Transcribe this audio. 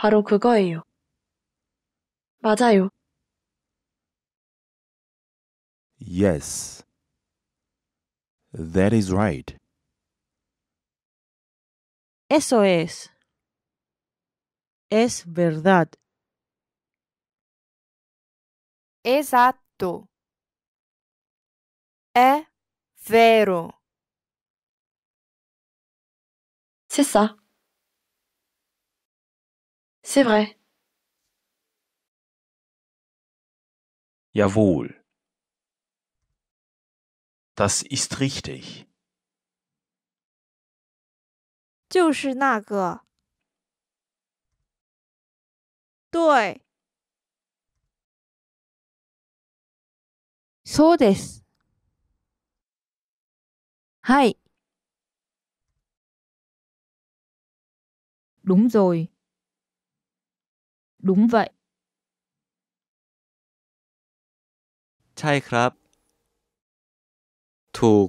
바로 그거예요. 맞아요. Yes. That is right. Eso es. Es verdad. Exacto. Es vero. C'est ça. C'est vrai. Jawohl. Das ist richtig. 就是那个。对。そうです。はい。Đúng rồi. Đúng vậy. ใช่ครับ ถูก